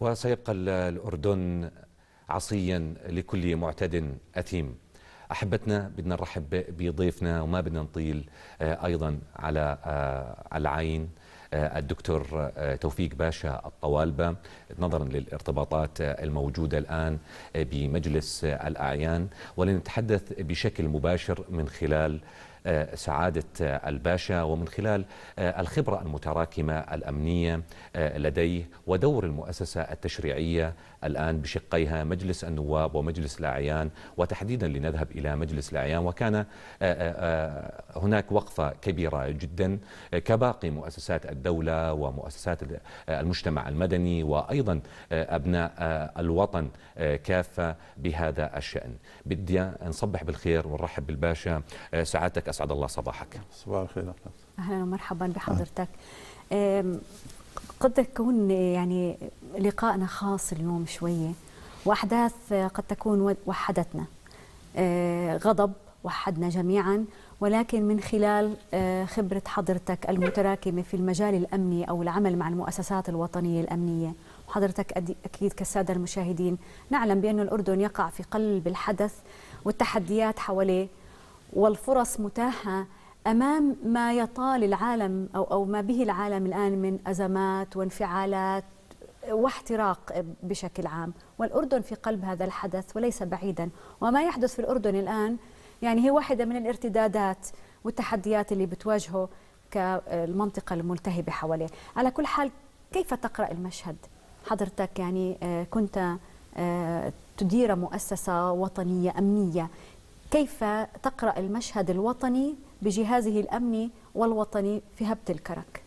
وسيبقى الأردن عصيا لكل معتد أثيم أحبتنا بدنا نرحب بضيفنا وما بدنا نطيل آه، أيضا على آه، العين آه، الدكتور توفيق باشا الطوالبة نظرا للارتباطات الموجودة الآن بمجلس الأعيان ولنتحدث بشكل مباشر من خلال آه، سعادة آه، الباشا ومن خلال آه، الخبرة المتراكمة الأمنية لديه ودور المؤسسة التشريعية الآن بشقيها مجلس النواب ومجلس الأعيان وتحديدا لنذهب إلى مجلس الأعيان وكان هناك وقفة كبيرة جدا كباقي مؤسسات الدولة ومؤسسات المجتمع المدني وأيضا أبناء الوطن كافة بهذا الشأن بدي نصبح بالخير ونرحب بالباشا سعادتك أسعد الله صباحك صباح الخير أهلا ومرحبا بحضرتك قد تكون يعني لقائنا خاص اليوم شوية وأحداث قد تكون وحدتنا آه، غضب وحدنا جميعا ولكن من خلال آه، خبرة حضرتك المتراكمة في المجال الأمني أو العمل مع المؤسسات الوطنية الأمنية وحضرتك أكيد كالسادة المشاهدين نعلم بأن الأردن يقع في قلب الحدث والتحديات حواليه والفرص متاحه امام ما يطال العالم او او ما به العالم الان من ازمات وانفعالات واحتراق بشكل عام والاردن في قلب هذا الحدث وليس بعيدا وما يحدث في الاردن الان يعني هي واحده من الارتدادات والتحديات اللي بتواجهه كالمنطقه الملتهبه حواليه على كل حال كيف تقرا المشهد حضرتك يعني آه، كنت آه، تدير مؤسسه وطنيه امنيه كيف تقرأ المشهد الوطني بجهازه الأمني والوطني في هبة الكرك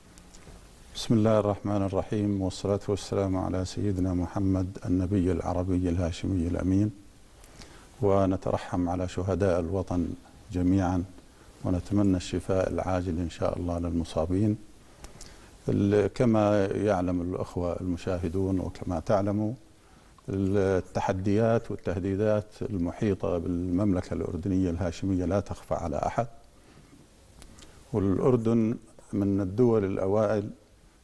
بسم الله الرحمن الرحيم والصلاة والسلام على سيدنا محمد النبي العربي الهاشمي الأمين ونترحم على شهداء الوطن جميعا ونتمنى الشفاء العاجل إن شاء الله للمصابين كما يعلم الأخوة المشاهدون وكما تعلموا التحديات والتهديدات المحيطة بالمملكة الأردنية الهاشمية لا تخفى على أحد والأردن من الدول الأوائل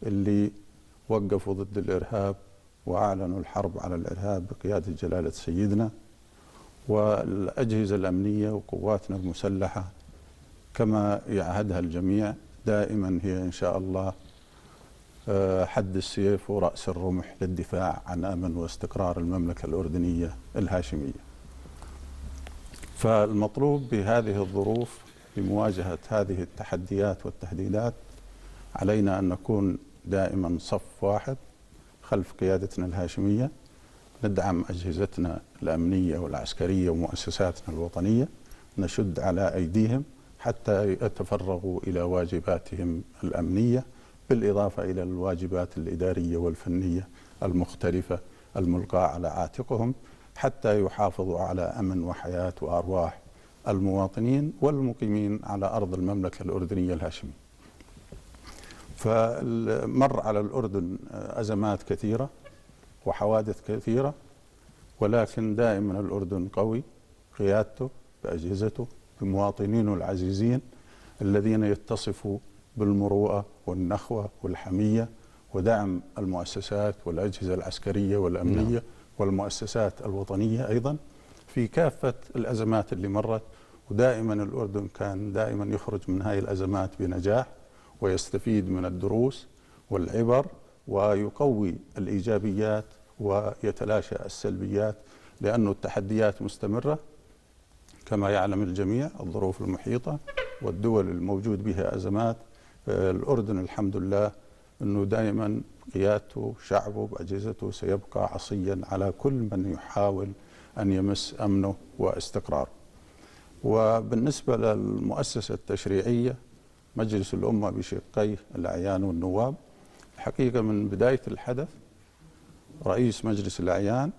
اللي وقفوا ضد الإرهاب وأعلنوا الحرب على الإرهاب بقيادة جلالة سيدنا والأجهزة الأمنية وقواتنا المسلحة كما يعهدها الجميع دائما هي إن شاء الله آه، حد السيف ورأس الرمح للدفاع عن أمن واستقرار المملكة الأردنية الهاشمية فالمطلوب بهذه الظروف لمواجهة هذه التحديات والتهديدات علينا أن نكون دائما صف واحد خلف قيادتنا الهاشمية ندعم أجهزتنا الأمنية والعسكرية ومؤسساتنا الوطنية نشد على أيديهم حتى يتفرغوا إلى واجباتهم الأمنية بالإضافة إلى الواجبات الإدارية والفنية المختلفة الملقاة على عاتقهم حتى يحافظوا على أمن وحياة وأرواح المواطنين والمقيمين على أرض المملكة الأردنية الهاشمية فمر على الأردن أزمات كثيرة وحوادث كثيرة ولكن دائما الأردن قوي قيادته بأجهزته بمواطنينه العزيزين الذين يتصفوا بالمروءه والنخوه والحميه ودعم المؤسسات والاجهزه العسكريه والامنيه نعم. والمؤسسات الوطنيه ايضا في كافه الازمات اللي مرت ودائما الاردن كان دائما يخرج من هذه الازمات بنجاح ويستفيد من الدروس والعبر ويقوي الايجابيات ويتلاشى السلبيات لأن التحديات مستمرة كما يعلم الجميع الظروف المحيطة والدول الموجود بها أزمات الأردن الحمد لله أنه دائما قيادته شعبه بأجهزته سيبقى عصيا على كل من يحاول أن يمس أمنه واستقراره وبالنسبة للمؤسسة التشريعية مجلس الأمة بشقيه الأعيان والنواب الحقيقة من بداية الحدث رئيس مجلس الأعيان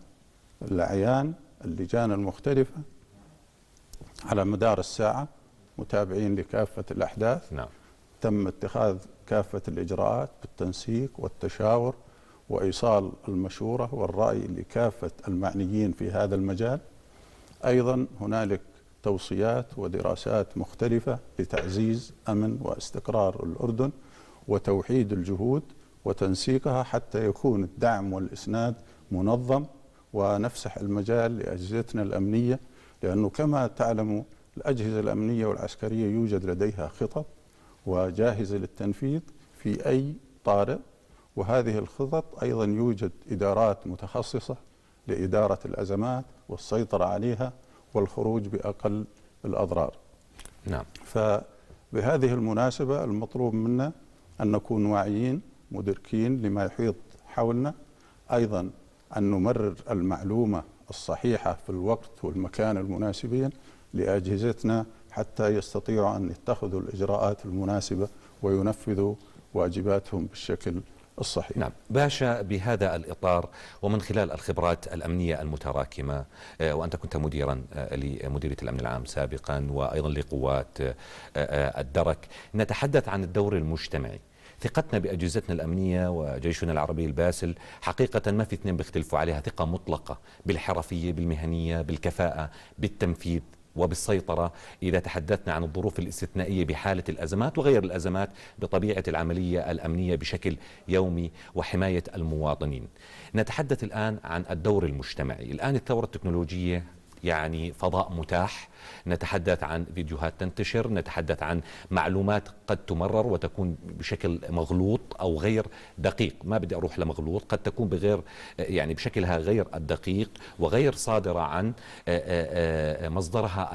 الأعيان اللجان المختلفة على مدار الساعة متابعين لكافة الأحداث نعم. تم اتخاذ كافة الإجراءات بالتنسيق والتشاور وإيصال المشورة والرأي لكافة المعنيين في هذا المجال أيضا هنالك توصيات ودراسات مختلفة لتعزيز أمن واستقرار الأردن وتوحيد الجهود وتنسيقها حتى يكون الدعم والإسناد منظم ونفسح المجال لأجهزتنا الأمنية لأنه كما تعلم الأجهزة الأمنية والعسكرية يوجد لديها خطط وجاهزة للتنفيذ في أي طارئ وهذه الخطط أيضا يوجد إدارات متخصصة لإدارة الأزمات والسيطرة عليها والخروج بأقل الأضرار نعم فبهذه المناسبة المطلوب منا أن نكون واعيين مدركين لما يحيط حولنا أيضا أن نمرر المعلومة الصحيحة في الوقت والمكان المناسبين لأجهزتنا حتى يستطيعوا أن يتخذوا الإجراءات المناسبة وينفذوا واجباتهم بالشكل الصحيح نعم باشا بهذا الإطار ومن خلال الخبرات الأمنية المتراكمة آه، وأنت كنت مديرا آه، لمديرية الأمن العام سابقا وأيضا لقوات آه، الدرك نتحدث عن الدور المجتمعي ثقتنا بأجهزتنا الأمنية وجيشنا العربي الباسل حقيقة ما في اثنين بيختلفوا عليها ثقة مطلقة بالحرفية بالمهنية بالكفاءة بالتنفيذ وبالسيطرة إذا تحدثنا عن الظروف الاستثنائية بحالة الأزمات وغير الأزمات بطبيعة العملية الأمنية بشكل يومي وحماية المواطنين نتحدث الآن عن الدور المجتمعي الآن الثورة التكنولوجية يعني فضاء متاح نتحدث عن فيديوهات تنتشر نتحدث عن معلومات قد تمرر وتكون بشكل مغلوط أو غير دقيق ما بدي أروح لمغلوط قد تكون بغير يعني بشكلها غير الدقيق وغير صادرة عن آه، آه، آه، مصدرها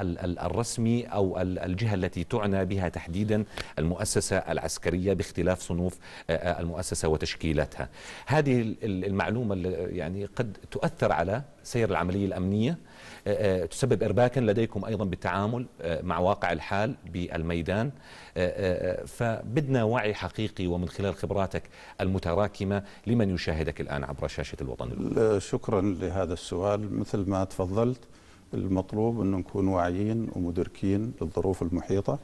الرسمي أو الجهة التي تعنى بها تحديدا المؤسسة العسكرية باختلاف صنوف المؤسسة وتشكيلاتها هذه المعلومة يعني قد تؤثر على سير العملية الأمنية آه، آه، تسبب إرباكا لديكم أيضا بالتعامل آه، مع واقع الحال بالميدان فبدنا وعي حقيقي ومن خلال خبراتك المتراكمة لمن يشاهدك الآن عبر شاشة الوطن شكرا لهذا السؤال مثل ما تفضلت المطلوب أن نكون واعيين ومدركين للظروف المحيطة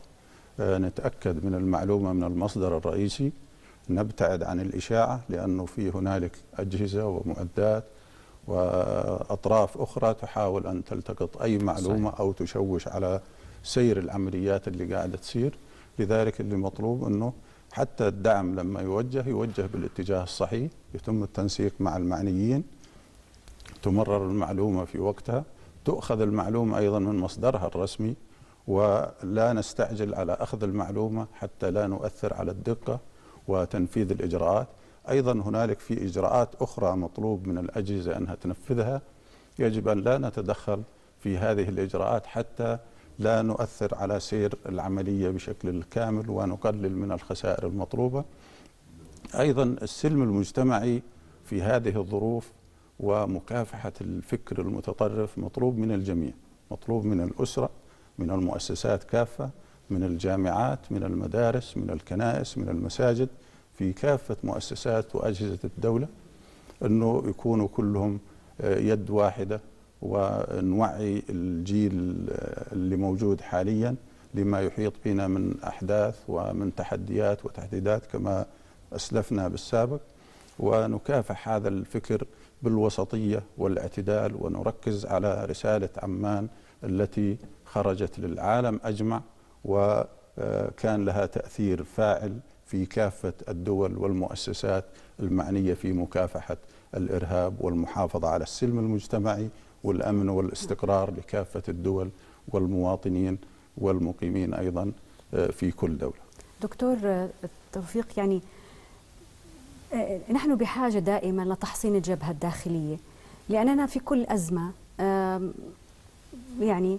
نتأكد من المعلومة من المصدر الرئيسي نبتعد عن الإشاعة لأنه في هنالك أجهزة ومعدات وأطراف أخرى تحاول أن تلتقط أي معلومة صحيح. أو تشوش على سير العمليات اللي قاعدة تصير لذلك اللي مطلوب أنه حتى الدعم لما يوجه يوجه بالاتجاه الصحيح يتم التنسيق مع المعنيين تمرر المعلومة في وقتها تؤخذ المعلومة أيضا من مصدرها الرسمي ولا نستعجل على أخذ المعلومة حتى لا نؤثر على الدقة وتنفيذ الإجراءات أيضا هنالك في إجراءات أخرى مطلوب من الأجهزة أنها تنفذها يجب أن لا نتدخل في هذه الإجراءات حتى لا نؤثر على سير العملية بشكل كامل ونقلل من الخسائر المطلوبة أيضا السلم المجتمعي في هذه الظروف ومكافحة الفكر المتطرف مطلوب من الجميع مطلوب من الأسرة من المؤسسات كافة من الجامعات من المدارس من الكنائس من المساجد في كافة مؤسسات وأجهزة الدولة أنه يكونوا كلهم آه، يد واحدة ونوعي الجيل آه، اللي موجود حاليا لما يحيط بنا من أحداث ومن تحديات وتهديدات كما أسلفنا بالسابق ونكافح هذا الفكر بالوسطية والاعتدال ونركز على رسالة عمان التي خرجت للعالم أجمع وكان آه، لها تأثير فاعل في كافة الدول والمؤسسات المعنية في مكافحة الإرهاب والمحافظة على السلم المجتمعي والأمن والاستقرار لكافة الدول والمواطنين والمقيمين أيضا آه، في كل دولة دكتور آه، توفيق يعني آه، نحن بحاجة دائما لتحصين الجبهة الداخلية لأننا في كل أزمة يعني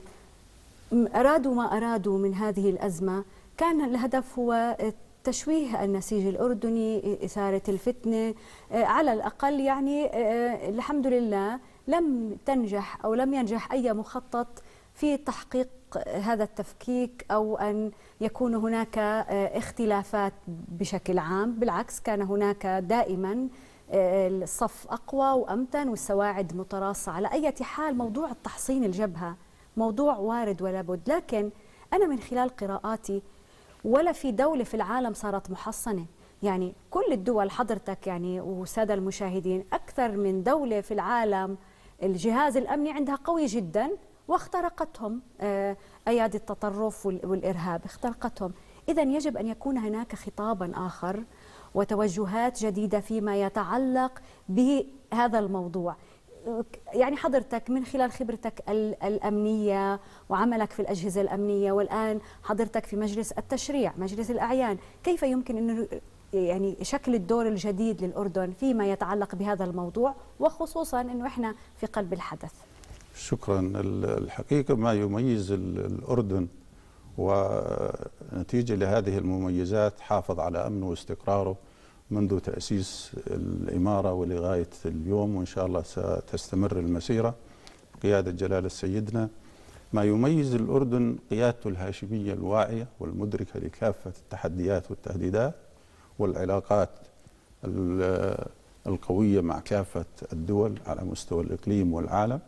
أرادوا ما أرادوا من هذه الأزمة كان الهدف هو تشويه النسيج الأردني إثارة الفتنة آه، على الأقل يعني آه، آه، الحمد لله لم تنجح أو لم ينجح أي مخطط في تحقيق هذا التفكيك أو أن يكون هناك اختلافات بشكل عام بالعكس كان هناك دائما الصف أقوى وأمتن والسواعد متراصة على أي حال موضوع التحصين الجبهة موضوع وارد ولا بد لكن أنا من خلال قراءاتي ولا في دولة في العالم صارت محصنة يعني كل الدول حضرتك يعني وسادة المشاهدين أكثر من دولة في العالم الجهاز الأمني عندها قوي جدا واخترقتهم آه، أيادي التطرف والإرهاب اخترقتهم إذا يجب أن يكون هناك خطابا آخر وتوجهات جديدة فيما يتعلق بهذا الموضوع يعني حضرتك من خلال خبرتك الأمنية وعملك في الأجهزة الأمنية والآن حضرتك في مجلس التشريع مجلس الأعيان كيف يمكن أنه يعني شكل الدور الجديد للأردن فيما يتعلق بهذا الموضوع وخصوصا أنه إحنا في قلب الحدث شكرا الحقيقة ما يميز الأردن ونتيجة لهذه المميزات حافظ على أمنه واستقراره منذ تأسيس الإمارة ولغاية اليوم وإن شاء الله ستستمر المسيرة بقيادة جلالة سيدنا ما يميز الأردن قيادته الهاشمية الواعية والمدركة لكافة التحديات والتهديدات والعلاقات القوية مع كافة الدول على مستوى الإقليم والعالم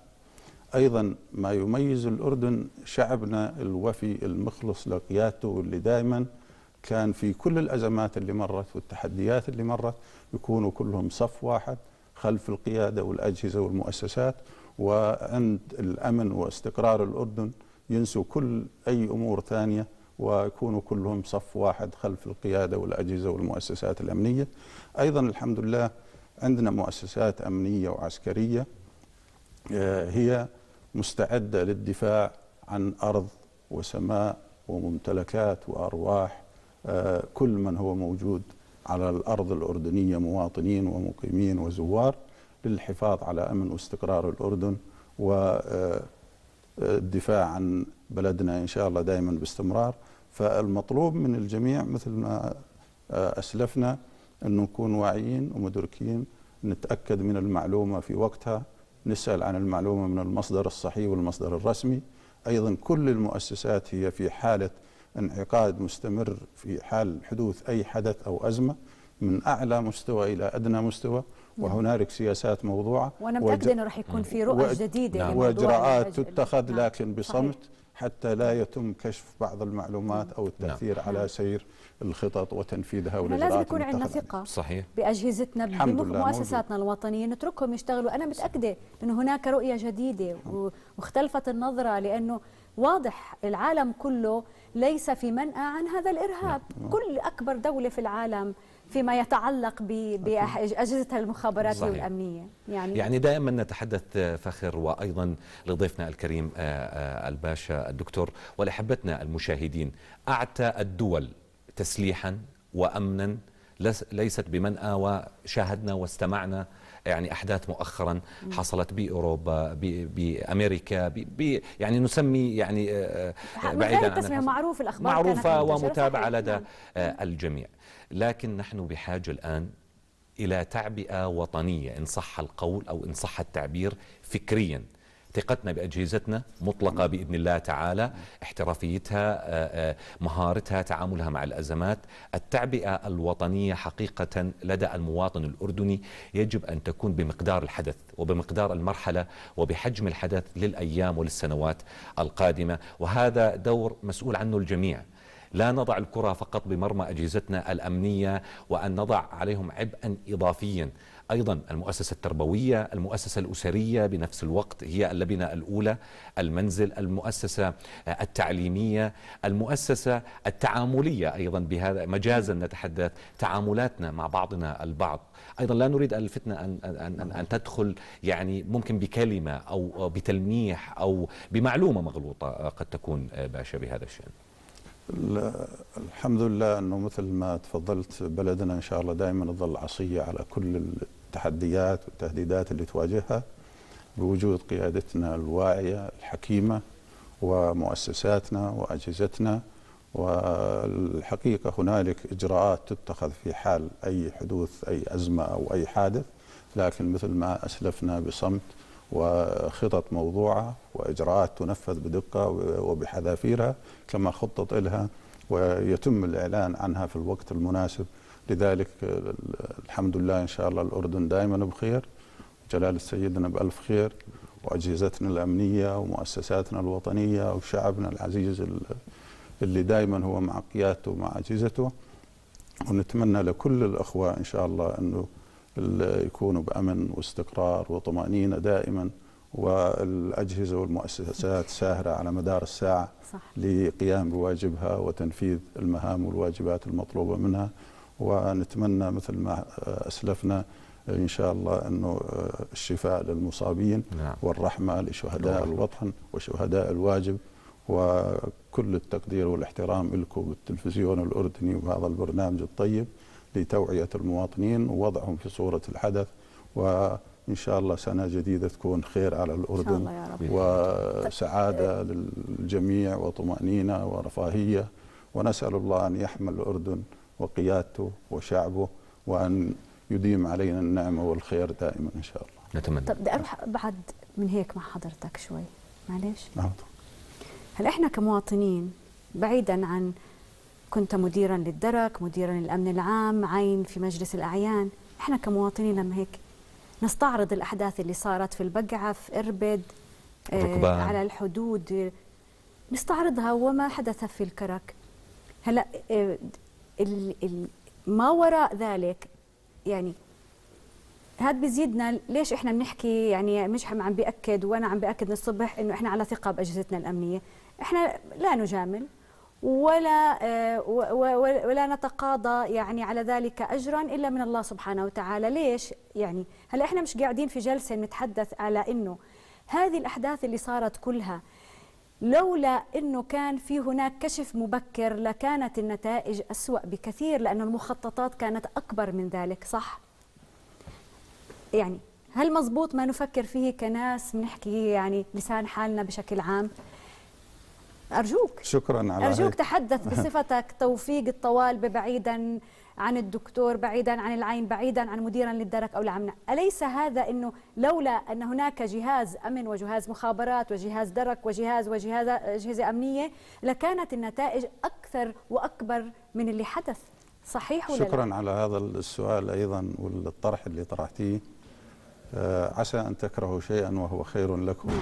أيضا ما يميز الأردن شعبنا الوفي المخلص لقيادته اللي دائما كان في كل الأزمات اللي مرت والتحديات اللي مرت يكونوا كلهم صف واحد خلف القيادة والأجهزة والمؤسسات وعند الأمن واستقرار الأردن ينسوا كل أي أمور ثانية ويكونوا كلهم صف واحد خلف القيادة والأجهزة والمؤسسات الأمنية أيضا الحمد لله عندنا مؤسسات أمنية وعسكرية آه، هي مستعدة للدفاع عن أرض وسماء وممتلكات وأرواح آه، كل من هو موجود على الأرض الأردنية مواطنين ومقيمين وزوار للحفاظ على أمن واستقرار الأردن والدفاع آه، آه، عن بلدنا إن شاء الله دائما باستمرار فالمطلوب من الجميع مثل ما أسلفنا أن نكون واعيين ومدركين نتأكد من المعلومة في وقتها نسأل عن المعلومة من المصدر الصحيح والمصدر الرسمي أيضا كل المؤسسات هي في حالة انعقاد مستمر في حال حدوث أي حدث أو أزمة من أعلى مستوى إلى أدنى مستوى وهنالك سياسات موضوعة وأنا متأكد أنه راح يكون في رؤى جديدة نعم. وإجراءات تتخذ نعم. لكن بصمت صحيح. حتى لا يتم كشف بعض المعلومات نعم. او التاثير نعم. على نعم. سير الخطط وتنفيذها والاجراءات لازم يكون عندنا ثقه صحيح باجهزتنا بمؤسساتنا الوطنيه نتركهم يشتغلوا انا متاكده انه هناك رؤيه جديده نعم. واختلفت النظره لانه واضح العالم كله ليس في منأى عن هذا الإرهاب نعم. نعم. كل أكبر دولة في العالم فيما يتعلق بأجهزة المخابرات صحيح. والأمنية يعني, يعني دائما نتحدث آه، فخر وأيضا لضيفنا الكريم آه، آه، الباشا الدكتور ولحبتنا المشاهدين أعتى الدول تسليحا وأمنا ليست بمنأى وشاهدنا واستمعنا يعني احداث مؤخرا حصلت باوروبا بامريكا بي بي يعني نسمي يعني آه، آه، بعيدا عن التسميه معروف الاخبار معروفه ومتابعه لدى نعم. آه، الجميع لكن نحن بحاجه الان الى تعبئه وطنيه ان صح القول او ان صح التعبير فكريا ثقتنا بأجهزتنا مطلقة بإذن الله تعالى احترافيتها آه، آه، مهارتها تعاملها مع الأزمات التعبئة الوطنية حقيقة لدى المواطن الأردني يجب أن تكون بمقدار الحدث وبمقدار المرحلة وبحجم الحدث للأيام وللسنوات القادمة وهذا دور مسؤول عنه الجميع لا نضع الكرة فقط بمرمى أجهزتنا الأمنية وأن نضع عليهم عبئا إضافيا أيضا المؤسسة التربوية المؤسسة الأسرية بنفس الوقت هي اللبنة الأولى المنزل المؤسسة التعليمية المؤسسة التعاملية أيضا بهذا مجازا نتحدث تعاملاتنا مع بعضنا البعض أيضا لا نريد الفتنة أن, أن, أن, أن تدخل يعني ممكن بكلمة أو بتلميح أو بمعلومة مغلوطة قد تكون باشا بهذا الشأن الحمد لله انه مثل ما تفضلت بلدنا ان شاء الله دائما تظل عصيه على كل التحديات والتهديدات اللي تواجهها بوجود قيادتنا الواعيه الحكيمه ومؤسساتنا واجهزتنا والحقيقه هنالك اجراءات تتخذ في حال اي حدوث اي ازمه او اي حادث لكن مثل ما اسلفنا بصمت وخطط موضوعة وإجراءات تنفذ بدقة وبحذافيرها كما خطط لها ويتم الإعلان عنها في الوقت المناسب لذلك الحمد لله إن شاء الله الأردن دائما بخير جلال سيدنا بألف خير وأجهزتنا الأمنية ومؤسساتنا الوطنية وشعبنا العزيز اللي دائما هو مع قيادته ومع أجهزته ونتمنى لكل الأخوة إن شاء الله أنه يكونوا بأمن واستقرار وطمأنينة دائما والأجهزة والمؤسسات ساهرة على مدار الساعة صح. لقيام بواجبها وتنفيذ المهام والواجبات المطلوبة منها ونتمنى مثل ما أسلفنا إن شاء الله أنه آه، الشفاء للمصابين نعم. والرحمة لشهداء نعم. الوطن وشهداء الواجب وكل التقدير والاحترام لكم بالتلفزيون الأردني وهذا البرنامج الطيب لتوعية المواطنين ووضعهم في صورة الحدث وإن شاء الله سنة جديدة تكون خير على الأردن الله يا رب. وسعادة للجميع وطمأنينة ورفاهية ونسأل الله أن يحمل الأردن وقيادته وشعبه وأن يديم علينا النعمة والخير دائما إن شاء الله نتمنى طب بدي أروح بعد من هيك مع حضرتك شوي معلش نعم. هل إحنا كمواطنين بعيدا عن كنت مديرا للدرك مديرا للأمن العام عين في مجلس الأعيان إحنا كمواطنين لما هيك نستعرض الأحداث اللي صارت في البقعة في إربد آه على الحدود نستعرضها وما حدث في الكرك هلا آه، ال ال ما وراء ذلك يعني هذا بيزيدنا ليش احنا بنحكي يعني مش عم بأكد وانا عم بأكد من الصبح انه احنا على ثقه باجهزتنا الامنيه احنا لا نجامل ولا آه، ولا نتقاضى يعني على ذلك اجرا الا من الله سبحانه وتعالى، ليش؟ يعني هلا احنا مش قاعدين في جلسه نتحدث على انه هذه الاحداث اللي صارت كلها لولا انه كان في هناك كشف مبكر لكانت النتائج اسوا بكثير لانه المخططات كانت اكبر من ذلك، صح؟ يعني هل مزبوط ما نفكر فيه كناس بنحكي يعني لسان حالنا بشكل عام؟ أرجوك شكرا على أرجوك هي. تحدث بصفتك توفيق الطوالبة بعيدا عن الدكتور بعيدا عن العين بعيدا عن مديرا للدرك أو العمنا أليس هذا أنه لولا أن هناك جهاز أمن وجهاز مخابرات وجهاز درك وجهاز وجهاز أجهزة أمنية لكانت النتائج أكثر وأكبر من اللي حدث صحيح ولا شكرا لا؟ على هذا السؤال أيضا والطرح اللي طرحتيه آه، عسى أن تكرهوا شيئا وهو خير لكم نعم.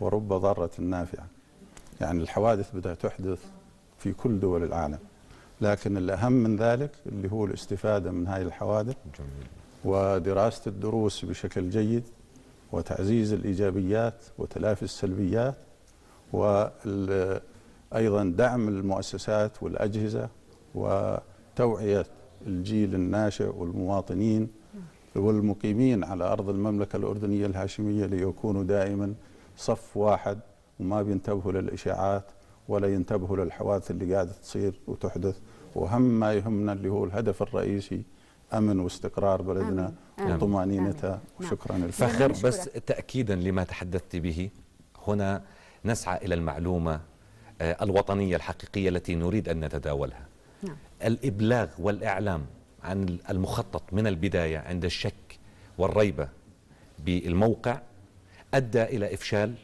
ورب ضارة نافعة يعني الحوادث بدها تحدث في كل دول العالم لكن الأهم من ذلك اللي هو الاستفادة من هذه الحوادث جميل. ودراسة الدروس بشكل جيد وتعزيز الإيجابيات وتلافي السلبيات وأيضا دعم المؤسسات والأجهزة وتوعية الجيل الناشئ والمواطنين والمقيمين على أرض المملكة الأردنية الهاشمية ليكونوا دائما صف واحد وما بينتبهوا للإشاعات ولا ينتبهوا للحوادث اللي قاعدة تصير وتحدث وهم ما يهمنا اللي هو الهدف الرئيسي امن واستقرار بلدنا وطمانينتها نعم. وشكرا لك فخر بس تاكيدا لما تحدثت به هنا نسعى الى المعلومه آه، الوطنيه الحقيقيه التي نريد ان نتداولها نعم. الابلاغ والاعلام عن المخطط من البدايه عند الشك والريبه بالموقع ادى الى افشال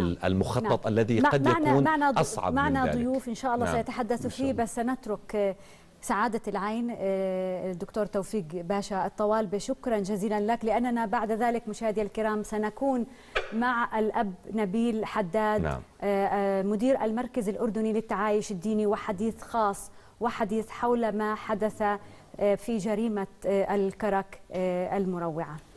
نعم. المخطط نعم. الذي قد معنا يكون معنا أصعب معنا من ذلك. ضيوف إن شاء الله نعم. سيتحدث فيه بس سنترك آه، سعادة العين آه، الدكتور توفيق باشا الطوالبة شكرا جزيلا لك لأننا بعد ذلك مشاهدي الكرام سنكون مع الأب نبيل حداد نعم. آه، مدير المركز الأردني للتعايش الديني وحديث خاص وحديث حول ما حدث في جريمة الكرك المروعة